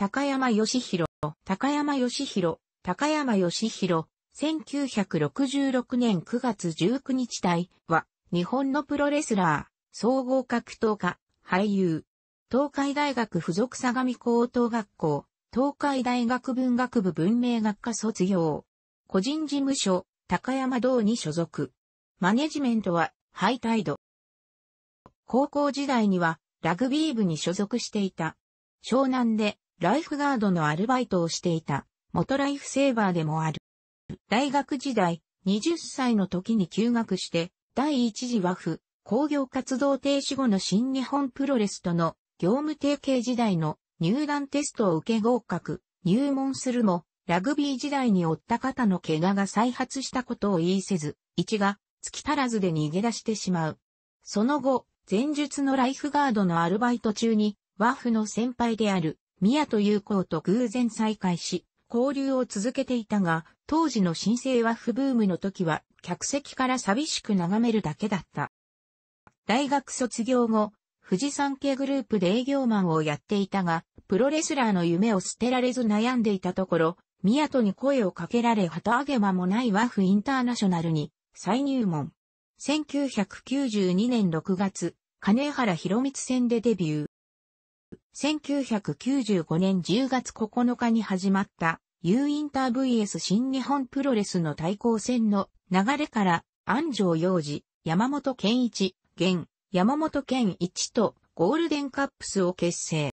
高山義弘、高山義弘、高山義弘、1966年9月19日台は、日本のプロレスラー、総合格闘家、俳優、東海大学附属相模高等学校、東海大学文学部文明学科卒業、個人事務所、高山堂に所属。マネジメントは、ハイタイド。高校時代には、ラグビー部に所属していた。湘南でライフガードのアルバイトをしていた、元ライフセーバーでもある。大学時代、20歳の時に休学して、第一次和風、工業活動停止後の新日本プロレスとの業務提携時代の入団テストを受け合格、入門するも、ラグビー時代に負った肩の怪我が再発したことを言いせず、一が、月足らずで逃げ出してしまう。その後、前述のライフガードのアルバイト中に、ワーフの先輩である、宮と友好と偶然再会し、交流を続けていたが、当時の新生和風ブームの時は、客席から寂しく眺めるだけだった。大学卒業後、富士山系グループで営業マンをやっていたが、プロレスラーの夢を捨てられず悩んでいたところ、宮戸に声をかけられ旗揚げ間もないワフインターナショナルに再入門。1992年6月、金原博光戦でデビュー。1995年10月9日に始まった U インター VS 新日本プロレスの対抗戦の流れから安城洋次、山本健一、現、山本健一とゴールデンカップスを結成。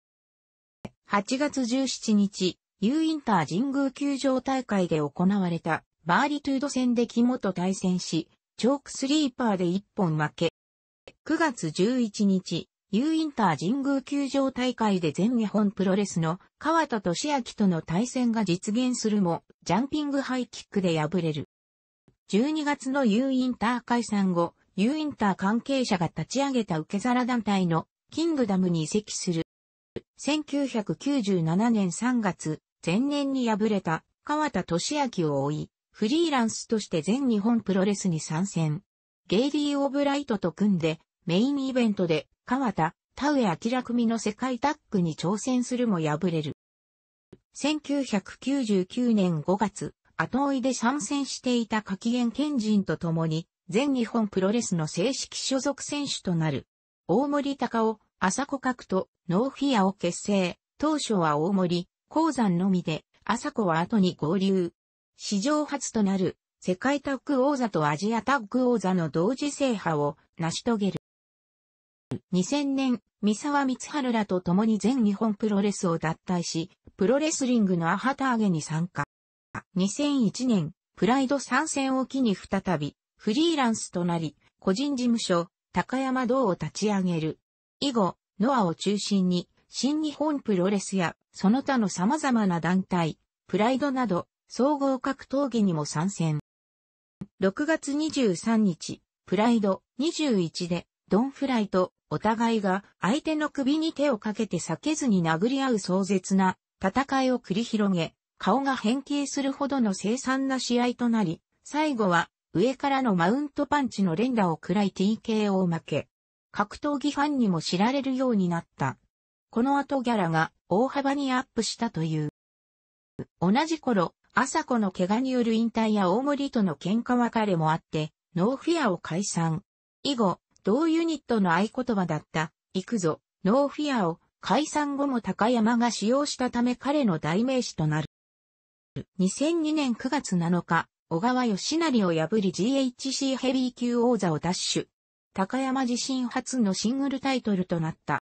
8月17日、U インター神宮球場大会で行われたバーリトゥード戦で肝と対戦し、チョークスリーパーで1本負け。9月11日、U インター神宮球場大会で全日本プロレスの川田俊明との対戦が実現するも、ジャンピングハイキックで敗れる。12月の U インター解散後、U インター関係者が立ち上げた受け皿団体のキングダムに移籍する。1997年3月、前年に敗れた川田俊明を追い、フリーランスとして全日本プロレスに参戦。ゲイリー・オブライトと組んで、メインイベントで川田、田上明組の世界タッグに挑戦するも敗れる。1999年5月、後追いで参戦していた柿源賢人と共に、全日本プロレスの正式所属選手となる。大森隆夫、浅子角と、ノーフィアを結成。当初は大森、鉱山のみで、浅子は後に合流。史上初となる、世界タッグ王座とアジアタッグ王座の同時制覇を成し遂げる。2000年、三沢光春らと共に全日本プロレスを脱退し、プロレスリングのアハターゲに参加。2001年、プライド参戦を機に再び、フリーランスとなり、個人事務所、高山堂を立ち上げる。以後、ノアを中心に、新日本プロレスや、その他の様々な団体、プライドなど、総合格闘技にも参戦。6月23日、プライド21で、ドンフライト、お互いが相手の首に手をかけて避けずに殴り合う壮絶な戦いを繰り広げ、顔が変形するほどの凄惨な試合となり、最後は上からのマウントパンチの連打を食らい TKO を負け、格闘技ファンにも知られるようになった。この後ギャラが大幅にアップしたという。同じ頃、朝子の怪我による引退や大森との喧嘩別れもあって、ノーフィアを解散。以後、同ユニットの合言葉だった、行くぞ、ノーフィアを解散後も高山が使用したため彼の代名詞となる。2002年9月7日、小川義成を破り GHC ヘビー級王座を奪取。高山自身初のシングルタイトルとなった。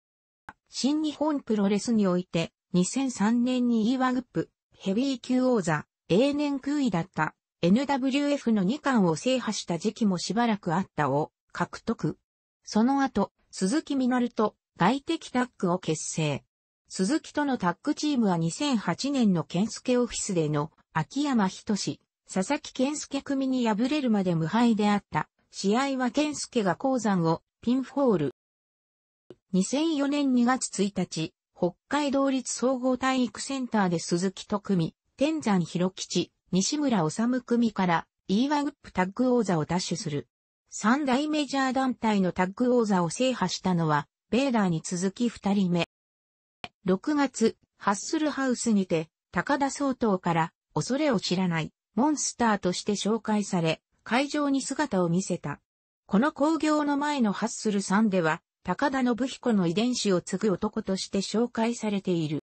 新日本プロレスにおいて、2003年に e 1グップ、ヘビー級王座、永年空位だった NWF の2冠を制覇した時期もしばらくあったを獲得。その後、鈴木みなると外敵タッグを結成。鈴木とのタッグチームは2008年の健介オフィスでの秋山仁佐々木健介組に敗れるまで無敗であった。試合は健介が鉱山をピンフォール。2004年2月1日、北海道立総合体育センターで鈴木と組、天山広吉、西村治組から E1 ウップタッグ王座を奪取する。三大メジャー団体のタッグ王座を制覇したのは、ベーダーに続き二人目。6月、ハッスルハウスにて、高田総統から、恐れを知らない、モンスターとして紹介され、会場に姿を見せた。この興行の前のハッスルさんでは、高田信彦の遺伝子を継ぐ男として紹介されている。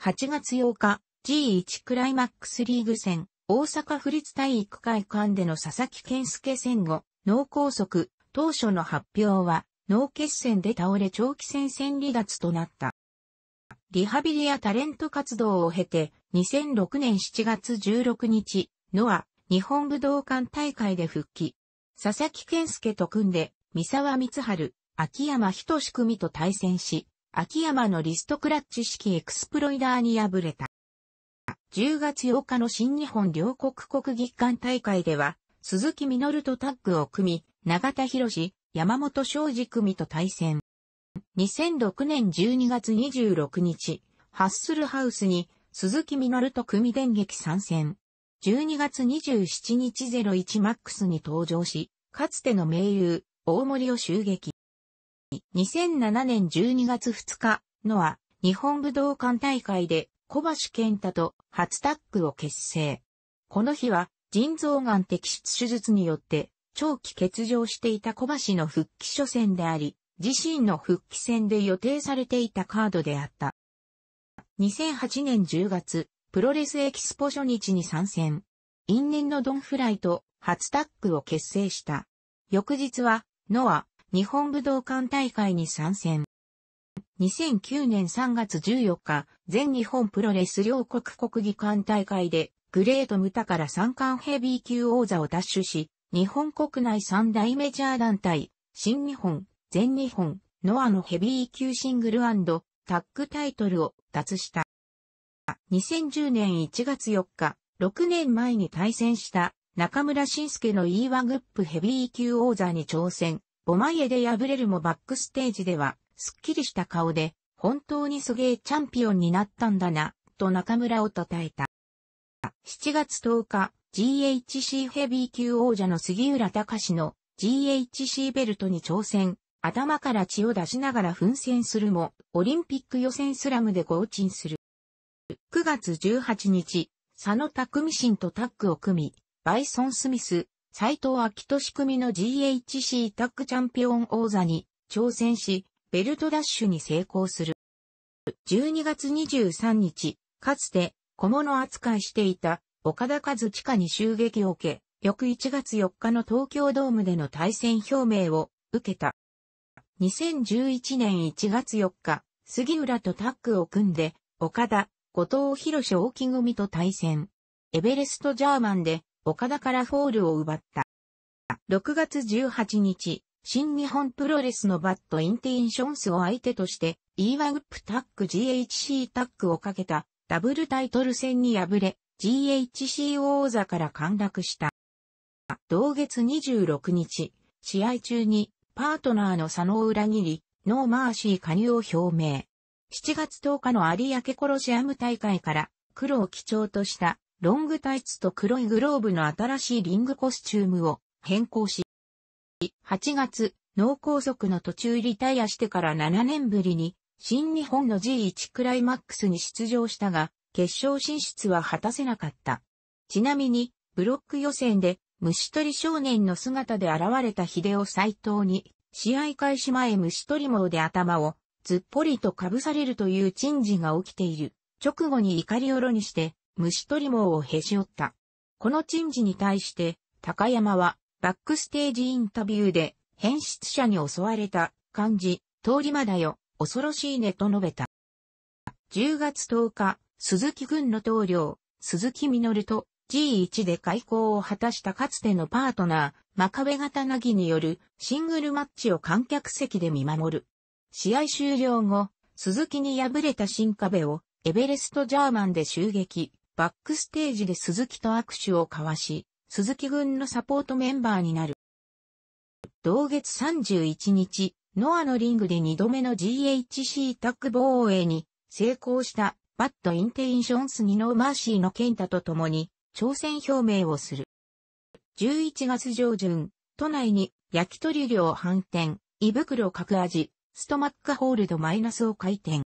8月8日、G1 クライマックスリーグ戦、大阪府立体育会館での佐々木健介戦後、脳梗塞、当初の発表は、脳血栓で倒れ長期戦線離脱となった。リハビリやタレント活動を経て、2006年7月16日、ノア、日本武道館大会で復帰。佐々木健介と組んで、三沢光春、秋山仁組と対戦し、秋山のリストクラッチ式エクスプロイダーに敗れた。10月8日の新日本両国国技館大会では、鈴木みのるとタッグを組み、長田博士、山本昌司組と対戦。2006年12月26日、ハッスルハウスに鈴木みのると組電撃参戦。12月27日01マックスに登場し、かつての盟友、大森を襲撃。2007年12月2日、のは日本武道館大会で小橋健太と初タッグを結成。この日は、腎臓がん摘出手術によって、長期欠場していた小橋の復帰初戦であり、自身の復帰戦で予定されていたカードであった。2008年10月、プロレスエキスポ初日に参戦。因縁のドンフライと初タッグを結成した。翌日は、ノア、日本武道館大会に参戦。2009年3月14日、全日本プロレス両国国技館大会で、グレートムタから三冠ヘビー級王座を奪取し、日本国内三大メジャー団体、新日本、全日本、ノアのヘビー級シングルタッグタイトルを脱した。2010年1月4日、6年前に対戦した中村晋介の E1 グップヘビー級王座に挑戦、ボマイエで敗れるもバックステージではすっきりした顔で、本当にすげえチャンピオンになったんだな、と中村を称えた。7月10日、GHC ヘビー級王者の杉浦隆の GHC ベルトに挑戦、頭から血を出しながら奮戦するも、オリンピック予選スラムで合鎮する。9月18日、佐野匠新とタッグを組み、バイソン・スミス、斎藤明俊組の GHC タッグチャンピオン王座に挑戦し、ベルトダッシュに成功する。12月23日、かつて小物扱いしていた岡田和地下に襲撃を受け、翌1月4日の東京ドームでの対戦表明を受けた。2011年1月4日、杉浦とタッグを組んで、岡田、後藤博士大木組と対戦。エベレストジャーマンで岡田からフォールを奪った。6月18日、新日本プロレスのバッドインテンションスを相手として、e ワグップタック GHC タックをかけたダブルタイトル戦に敗れ、GHC 王座から陥落した。同月26日、試合中にパートナーの佐野を裏切り、ノーマーシー加入を表明。7月10日の有明コロシアム大会から黒を基調としたロングタイツと黒いグローブの新しいリングコスチュームを変更し、8月、脳梗塞の途中リタイアしてから7年ぶりに、新日本の G1 クライマックスに出場したが、決勝進出は果たせなかった。ちなみに、ブロック予選で、虫取り少年の姿で現れた秀夫斎藤に、試合開始前虫取り網で頭を、ずっぽりと被されるという珍事が起きている。直後に怒りおろにして、虫取り網をへし折った。この珍事に対して、高山は、バックステージインタビューで、変質者に襲われた、漢字、通り魔だよ、恐ろしいねと述べた。10月10日、鈴木軍の投了。鈴木実と G1 で開校を果たしたかつてのパートナー、真壁型なぎによるシングルマッチを観客席で見守る。試合終了後、鈴木に敗れた新壁をエベレストジャーマンで襲撃、バックステージで鈴木と握手を交わし、鈴木軍のサポートメンバーになる。同月31日、ノアのリングで2度目の GHC タッグ防衛に成功したバッドインテンションスニノーマーシーの健太と共に挑戦表明をする。11月上旬、都内に焼き鳥料反転、胃袋格味、ストマックホールドマイナスを開店。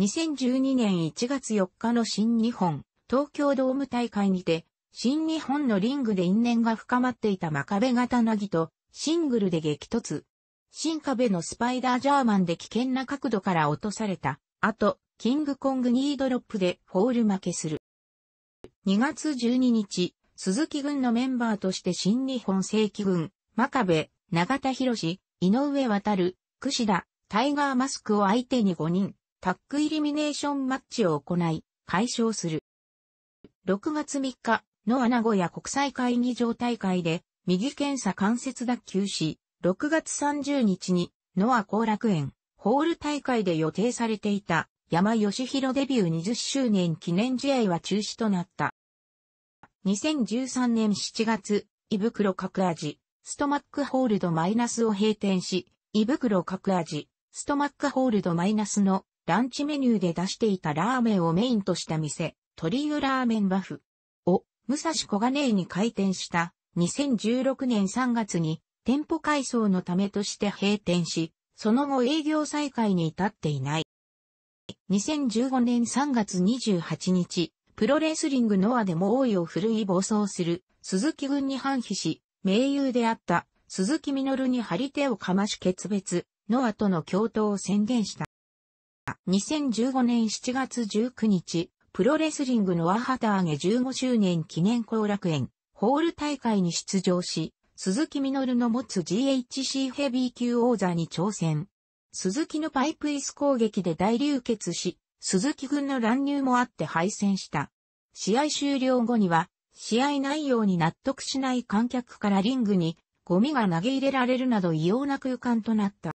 2012年1月4日の新日本、東京ドーム大会にて、新日本のリングで因縁が深まっていた真壁型なぎと、シングルで激突。新壁のスパイダージャーマンで危険な角度から落とされた。あと、キングコングニードロップでフォール負けする。2月12日、鈴木軍のメンバーとして新日本正規軍、真壁、長田博士、井上渡る、串田、タイガーマスクを相手に5人、タックイリミネーションマッチを行い、解消する。6月3日、の穴子屋国際会議場大会で、右検査関節脱臼し、6月30日に、ノア後楽園、ホール大会で予定されていた、山義弘デビュー20周年記念試合は中止となった。2013年7月、胃袋角味、ストマックホールドマイナスを閉店し、胃袋角味、ストマックホールドマイナスのランチメニューで出していたラーメンをメインとした店、トリラーメンバフ。武蔵小金井に開店した2016年3月に店舗改装のためとして閉店し、その後営業再開に至っていない。2015年3月28日、プロレスリングノアでも王位を振るい暴走する鈴木軍に反比し、盟友であった鈴木実に張り手をかまし決別、ノアとの共闘を宣言した。2015年7月19日、プロレスリングのアハタ揚げ15周年記念後楽園、ホール大会に出場し、鈴木みのるの持つ GHC ヘビー級王座に挑戦。鈴木のパイプ椅子攻撃で大流血し、鈴木軍の乱入もあって敗戦した。試合終了後には、試合内容に納得しない観客からリングにゴミが投げ入れられるなど異様な空間となった。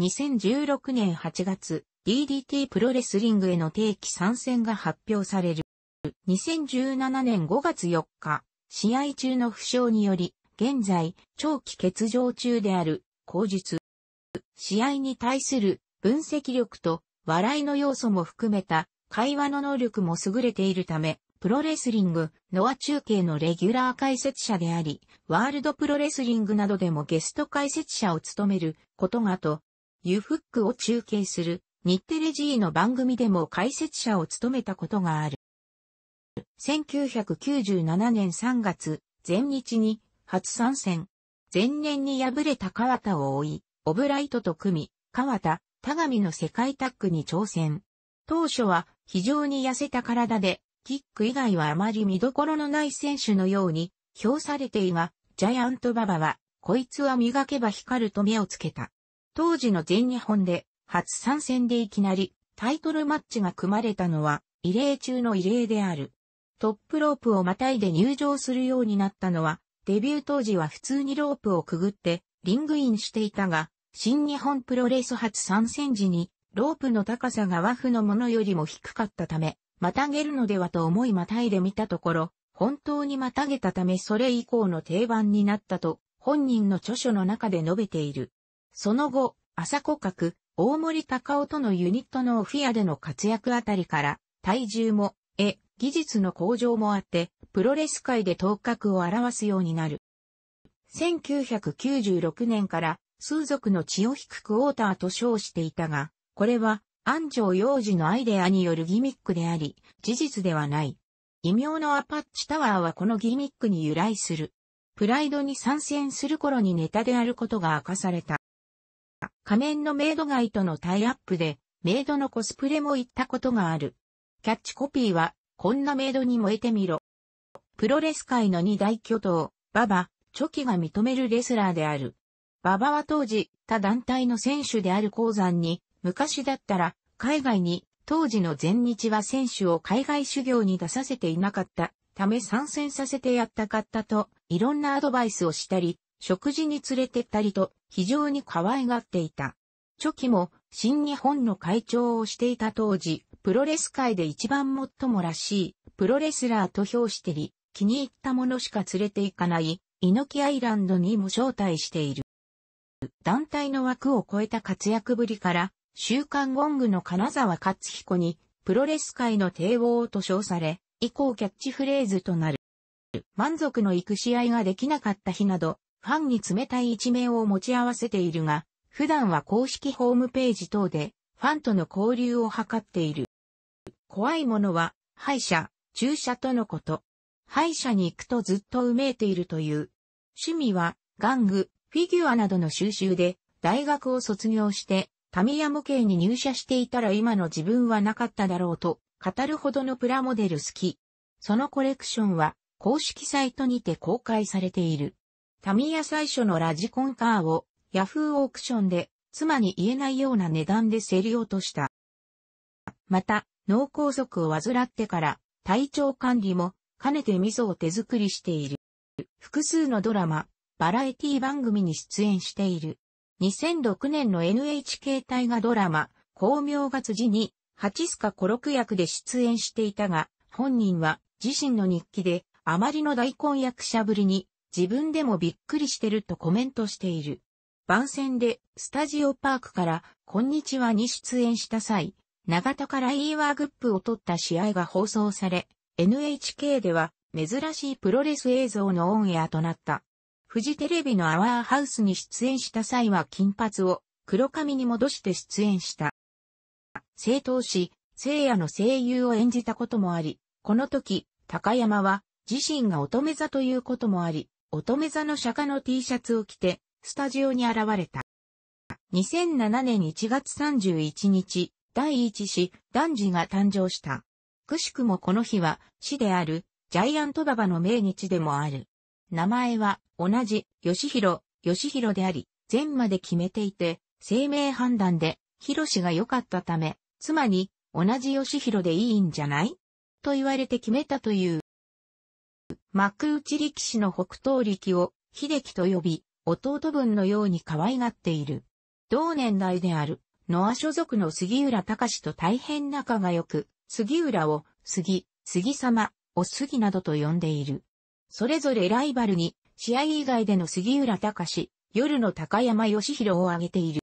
2016年8月、DDT プロレスリングへの定期参戦が発表される。2017年5月4日、試合中の負傷により、現在、長期欠場中である、口述。試合に対する分析力と笑いの要素も含めた会話の能力も優れているため、プロレスリング、ノア中継のレギュラー解説者であり、ワールドプロレスリングなどでもゲスト解説者を務めることがと、ユフックを中継する日テレ G の番組でも解説者を務めたことがある。1997年3月、前日に初参戦。前年に敗れた川田を追い、オブライトと組み、川田、田上の世界タッグに挑戦。当初は非常に痩せた体で、キック以外はあまり見どころのない選手のように、評されていが、ジャイアントババは、こいつは磨けば光ると目をつけた。当時の全日本で、初参戦でいきなりタイトルマッチが組まれたのは異例中の異例である。トップロープをまたいで入場するようになったのは、デビュー当時は普通にロープをくぐってリングインしていたが、新日本プロレス初参戦時にロープの高さが和風のものよりも低かったため、またげるのではと思いまたいで見たところ、本当にまたげたためそれ以降の定番になったと本人の著書の中で述べている。その後、朝古角、大森高夫とのユニットのオフィアでの活躍あたりから、体重も、え、技術の向上もあって、プロレス界で頭角を表すようになる。1996年から、数族の血を引くクォーターと称していたが、これは、安城幼児のアイデアによるギミックであり、事実ではない。異名のアパッチタワーはこのギミックに由来する。プライドに参戦する頃にネタであることが明かされた。仮面のメイド街とのタイアップで、メイドのコスプレも行ったことがある。キャッチコピーは、こんなメイドに燃えてみろ。プロレス界の二大巨頭、ババ、チョキが認めるレスラーである。ババは当時、他団体の選手である鉱山に、昔だったら、海外に、当時の全日は選手を海外修行に出させていなかったため参戦させてやったかったと、いろんなアドバイスをしたり、食事に連れてったりと非常に可愛がっていた。チョキも新日本の会長をしていた当時、プロレス界で一番最もらしい、プロレスラーと評してり、気に入ったものしか連れて行かない、猪木アイランドにも招待している。団体の枠を超えた活躍ぶりから、週刊ゴングの金沢勝彦に、プロレス界の帝王と称され、以降キャッチフレーズとなる。満足のいく試合ができなかった日など、ファンに冷たい一面を持ち合わせているが、普段は公式ホームページ等でファンとの交流を図っている。怖いものは、敗者、注射とのこと。敗者に行くとずっとうめいているという。趣味は、玩具、フィギュアなどの収集で、大学を卒業して、タミヤ模型に入社していたら今の自分はなかっただろうと、語るほどのプラモデル好き。そのコレクションは、公式サイトにて公開されている。タミヤ最初のラジコンカーをヤフーオークションで妻に言えないような値段で競り落とした。また、脳梗塞を患ってから体調管理も兼ねて味噌を手作りしている。複数のドラマ、バラエティ番組に出演している。2006年の NHK 大河ドラマ、光明月時に、八須賀コロク役で出演していたが、本人は自身の日記で、あまりの大根役者ぶりに、自分でもびっくりしてるとコメントしている。番宣でスタジオパークからこんにちはに出演した際、長田から E ワーグップを取った試合が放送され、NHK では珍しいプロレス映像のオンエアとなった。フジテレビのアワーハウスに出演した際は金髪を黒髪に戻して出演した。正当し、聖夜の声優を演じたこともあり、この時、高山は自身が乙女座ということもあり、乙女座の釈迦の T シャツを着て、スタジオに現れた。2007年1月31日、第一子、男児が誕生した。くしくもこの日は、死である、ジャイアントババの命日でもある。名前は、同じ、吉弘、吉弘であり、前まで決めていて、生命判断で、ロシが良かったため、妻に、同じ吉弘でいいんじゃないと言われて決めたという。幕内力士の北東力を秀樹と呼び、弟分のように可愛がっている。同年代である、ノア所属の杉浦隆と大変仲が良く、杉浦を、杉、杉様、お杉などと呼んでいる。それぞれライバルに、試合以外での杉浦隆、夜の高山義弘を挙げている。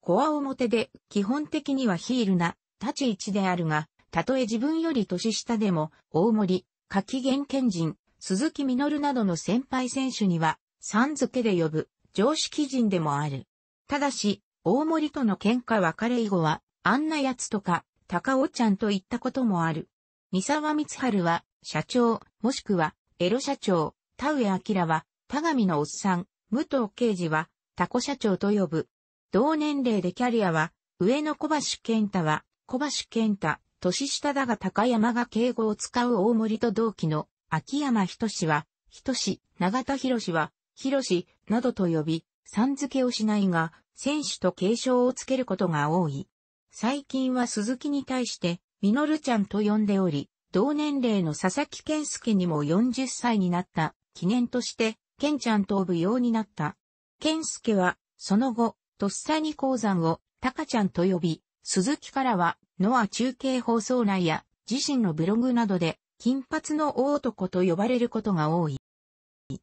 コア表で、基本的にはヒールな、立ち位置であるが、たとえ自分より年下でも、大森、柿源賢人、鈴木みのるなどの先輩選手には、さん付けで呼ぶ、常識人でもある。ただし、大森との喧嘩別れ以後は、あんなやつとか、高尾ちゃんと言ったこともある。三沢光春は、社長、もしくは、エロ社長、田上明は、田上のおっさん、武藤刑事は、タコ社長と呼ぶ。同年齢でキャリアは、上野小橋健太は、小橋健太、年下だが高山が敬語を使う大森と同期の秋山仁は、仁、長田博は、博などと呼び、さん付けをしないが、選手と継承をつけることが多い。最近は鈴木に対して、みのるちゃんと呼んでおり、同年齢の佐々木健介にも40歳になった記念として、健ちゃんと呼ぶようになった。健介は、その後、とっさに鉱山を、高ちゃんと呼び、鈴木からは、ノア中継放送内や自身のブログなどで金髪の大男と呼ばれることが多い。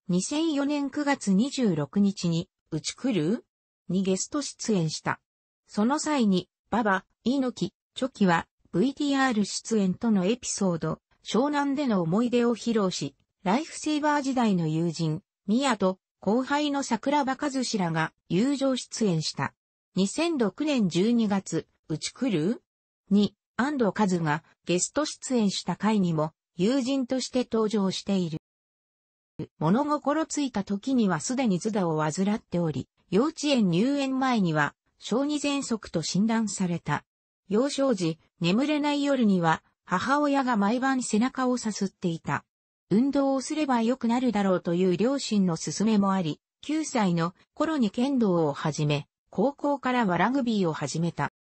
2004年9月26日に、うち来るにゲスト出演した。その際に、ババ、猪木、チョキは VTR 出演とのエピソード、湘南での思い出を披露し、ライフセーバー時代の友人、宮と後輩の桜庭和氏らが友情出演した。2006年12月、うち来るに、安藤和がゲスト出演した回にも友人として登場している。物心ついた時にはすでにズダを患っており、幼稚園入園前には小児喘息と診断された。幼少時、眠れない夜には母親が毎晩背中をさすっていた。運動をすれば良くなるだろうという両親の勧めもあり、9歳の頃に剣道を始め、高校からはラグビーを始めた。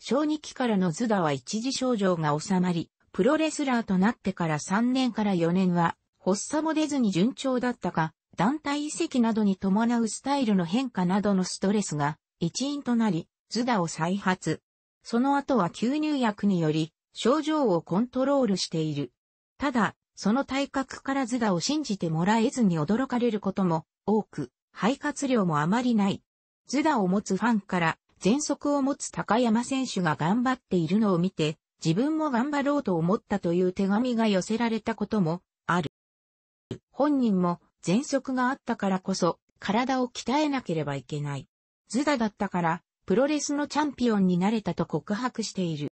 小児期からのズダは一時症状が収まり、プロレスラーとなってから3年から4年は、発作も出ずに順調だったが、団体移籍などに伴うスタイルの変化などのストレスが一因となり、ズダを再発。その後は吸入薬により、症状をコントロールしている。ただ、その体格からズダを信じてもらえずに驚かれることも多く、肺活量もあまりない。ズダを持つファンから全速を持つ高山選手が頑張っているのを見て、自分も頑張ろうと思ったという手紙が寄せられたこともある。本人も全速があったからこそ、体を鍛えなければいけない。ズダだったから、プロレスのチャンピオンになれたと告白している。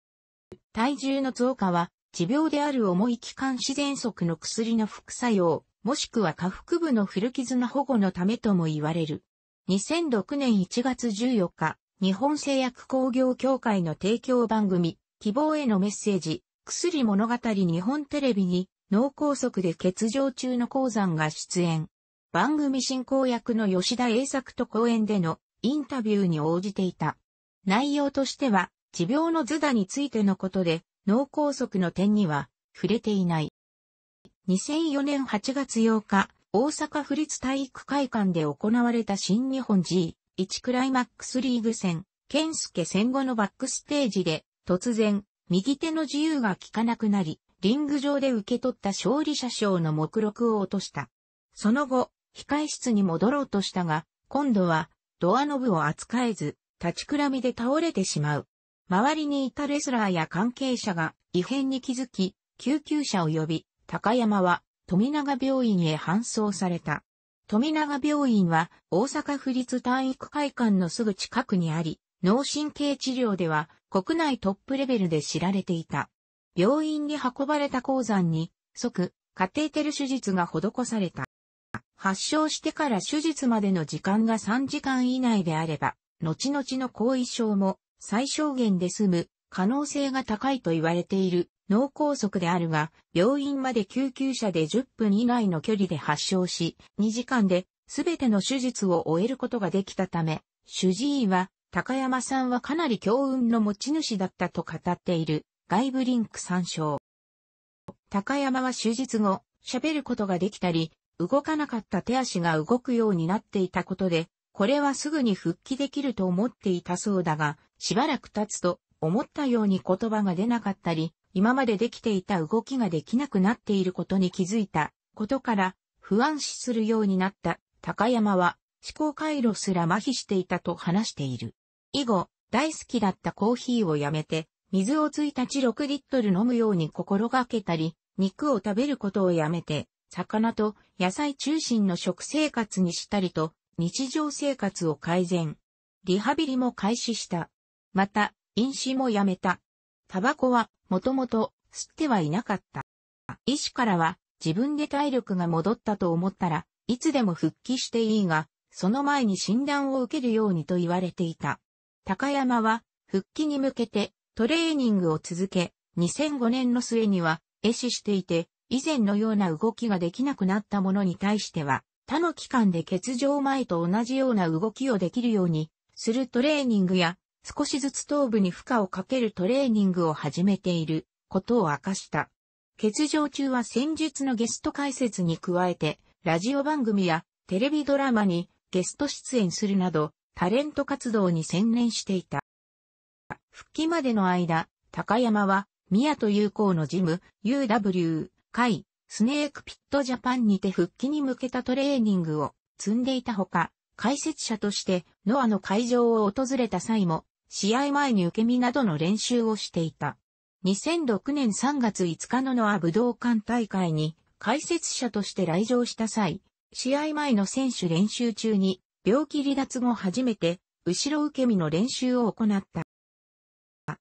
体重の増加は、持病である重い気管支喘息の薬の副作用、もしくは下腹部の古傷の保護のためとも言われる。2006年1月14日、日本製薬工業協会の提供番組、希望へのメッセージ、薬物語日本テレビに脳梗塞で欠場中の鉱山が出演。番組進行役の吉田栄作と講演でのインタビューに応じていた。内容としては、持病の図打についてのことで、脳梗塞の点には触れていない。2004年8月8日、大阪府立体育会館で行われた新日本 G 1クライマックスリーグ戦、ケンスケ戦後のバックステージで、突然、右手の自由が効かなくなり、リング上で受け取った勝利者賞の目録を落とした。その後、控室に戻ろうとしたが、今度は、ドアノブを扱えず、立ちくらみで倒れてしまう。周りにいたレスラーや関係者が異変に気づき、救急車を呼び、高山は富永病院へ搬送された。富永病院は大阪府立体育会館のすぐ近くにあり、脳神経治療では国内トップレベルで知られていた。病院に運ばれた鉱山に即カテーテル手術が施された。発症してから手術までの時間が3時間以内であれば、後々の後遺症も最小限で済む可能性が高いと言われている脳梗塞であるが、病院まで救急車で10分以内の距離で発症し、2時間で全ての手術を終えることができたため、主治医は、高山さんはかなり強運の持ち主だったと語っている、外部リンク参照。高山は手術後、喋ることができたり、動かなかった手足が動くようになっていたことで、これはすぐに復帰できると思っていたそうだが、しばらく経つと、思ったように言葉が出なかったり、今までできていた動きができなくなっていることに気づいたことから不安視するようになった高山は思考回路すら麻痺していたと話している。以後、大好きだったコーヒーをやめて、水を1日6リットル飲むように心がけたり、肉を食べることをやめて、魚と野菜中心の食生活にしたりと、日常生活を改善。リハビリも開始した。また、飲酒もやめた。タバコは、もともと、吸ってはいなかった。医師からは、自分で体力が戻ったと思ったら、いつでも復帰していいが、その前に診断を受けるようにと言われていた。高山は、復帰に向けて、トレーニングを続け、2005年の末には、壊死していて、以前のような動きができなくなったものに対しては、他の期間で欠場前と同じような動きをできるように、するトレーニングや、少しずつ頭部に負荷をかけるトレーニングを始めていることを明かした。欠場中は戦術のゲスト解説に加えて、ラジオ番組やテレビドラマにゲスト出演するなど、タレント活動に専念していた。復帰までの間、高山は、宮と友好のジム、UW、会、スネークピットジャパンにて復帰に向けたトレーニングを積んでいたほか、解説者として、ノアの会場を訪れた際も、試合前に受け身などの練習をしていた。2006年3月5日のノア武道館大会に解説者として来場した際、試合前の選手練習中に病気離脱後初めて後ろ受け身の練習を行った。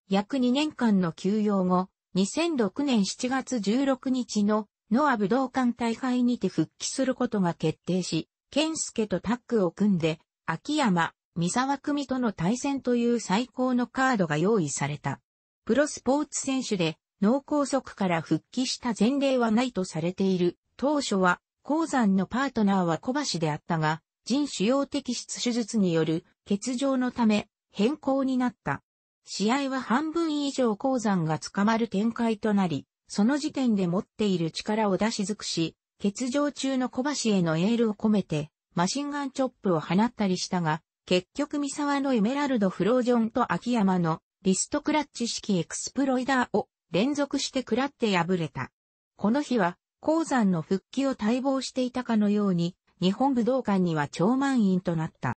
約2年間の休養後、2006年7月16日のノア武道館大会にて復帰することが決定し、ケンスケとタッグを組んで、秋山、三沢組との対戦という最高のカードが用意された。プロスポーツ選手で脳梗塞から復帰した前例はないとされている。当初は、鉱山のパートナーは小橋であったが、腎腫瘍摘出手術による欠場のため変更になった。試合は半分以上鉱山が捕まる展開となり、その時点で持っている力を出し尽くし、欠場中の小橋へのエールを込めて、マシンガンチョップを放ったりしたが、結局三沢のエメラルド・フロージョンと秋山のリストクラッチ式エクスプロイダーを連続して食らって敗れた。この日は、鉱山の復帰を待望していたかのように、日本武道館には超満員となった。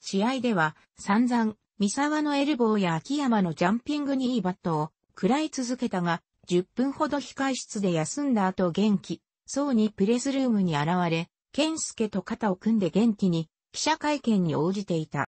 試合では、散々、三沢のエルボーや秋山のジャンピングにいいバットを食らい続けたが、10分ほど控室で休んだ後元気、そうにプレスルームに現れ、健介と肩を組んで元気に記者会見に応じていた。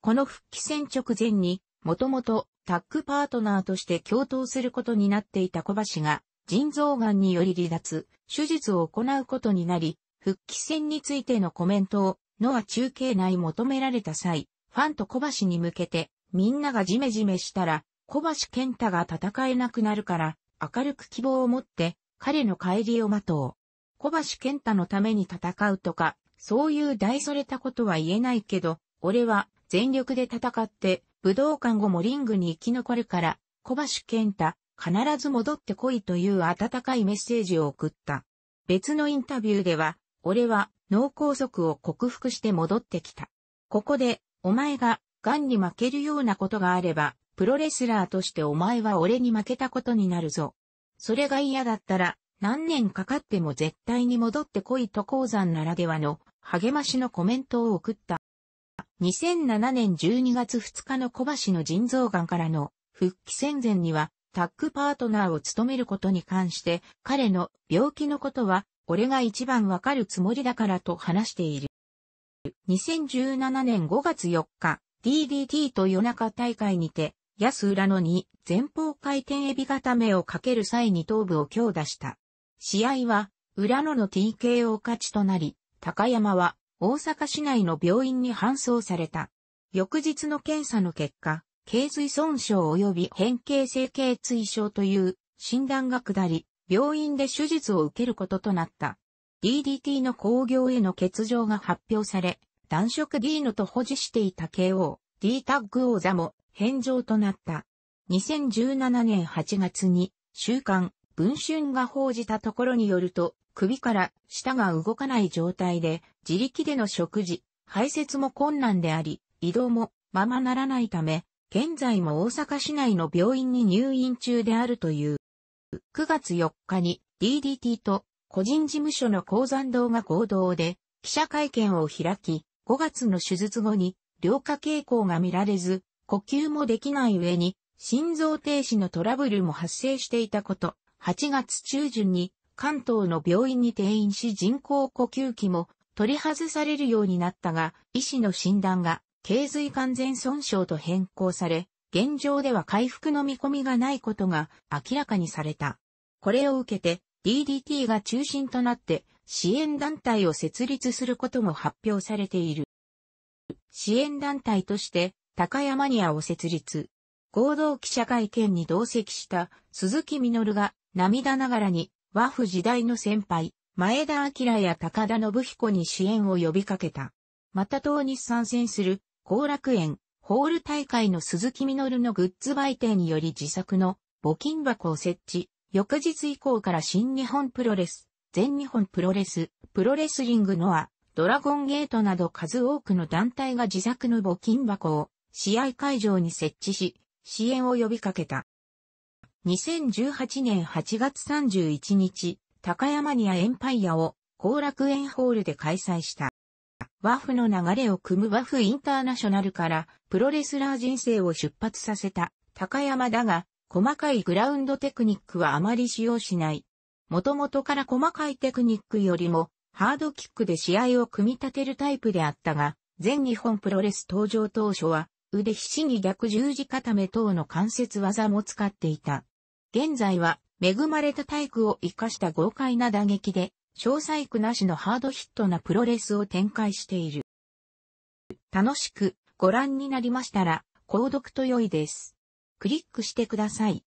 この復帰戦直前に、もともとタッグパートナーとして共闘することになっていた小橋が、腎臓癌により離脱、手術を行うことになり、復帰戦についてのコメントを、ノア中継内求められた際、ファンと小橋に向けて、みんながジメジメしたら、小橋健太が戦えなくなるから、明るく希望を持って、彼の帰りを待とう。小橋健太のために戦うとか、そういう大それたことは言えないけど、俺は全力で戦って、武道館後もリングに生き残るから、小橋健太、必ず戻ってこいという温かいメッセージを送った。別のインタビューでは、俺は脳梗塞を克服して戻ってきた。ここで、お前が、癌に負けるようなことがあれば、プロレスラーとしてお前は俺に負けたことになるぞ。それが嫌だったら、何年かかっても絶対に戻ってこいと鉱山ならではの励ましのコメントを送った。2007年12月2日の小橋の腎臓癌からの復帰戦前にはタッグパートナーを務めることに関して彼の病気のことは俺が一番わかるつもりだからと話している。2017年5月4日 DDT と夜中大会にて安浦野に前方回転エビ固めをかける際に頭部を強打した。試合は、浦野の TKO 勝ちとなり、高山は、大阪市内の病院に搬送された。翌日の検査の結果、頸髄損傷及び変形性頸椎症という診断が下り、病院で手術を受けることとなった。DDT の工業への欠場が発表され、男色 D のと保持していた KO、D タッグ王座も返上となった。2017年8月に、週刊文春が報じたところによると、首から舌が動かない状態で、自力での食事、排泄も困難であり、移動もままならないため、現在も大阪市内の病院に入院中であるという。9月4日に DDT と個人事務所の鉱山堂が合同で記者会見を開き、5月の手術後に量化傾向が見られず、呼吸もできない上に心臓停止のトラブルも発生していたこと、8月中旬に関東の病院に転院し人工呼吸器も取り外されるようになったが、医師の診断が、頸髄完全損傷と変更され、現状では回復の見込みがないことが明らかにされた。これを受けて DDT が中心となって支援団体を設立することも発表されている。支援団体として高山ニアを設立。合同記者会見に同席した鈴木みのるが涙ながらに、和府時代の先輩、前田明や高田信彦に支援を呼びかけた。また党に参戦する、後楽園、ホール大会の鈴木みのるのグッズ売店により自作の募金箱を設置、翌日以降から新日本プロレス、全日本プロレス、プロレスリングのア、ドラゴンゲートなど数多くの団体が自作の募金箱を試合会場に設置し、支援を呼びかけた。2018年8月31日、高山ニアエンパイアを後楽園ホールで開催した。和風の流れを組む和風インターナショナルからプロレスラー人生を出発させた高山だが、細かいグラウンドテクニックはあまり使用しない。もともとから細かいテクニックよりもハードキックで試合を組み立てるタイプであったが、全日本プロレス登場当初は腕ひしぎ逆十字固め等の関節技も使っていた。現在は恵まれた体育を活かした豪快な打撃で、小細工なしのハードヒットなプロレスを展開している。楽しくご覧になりましたら、購読と良いです。クリックしてください。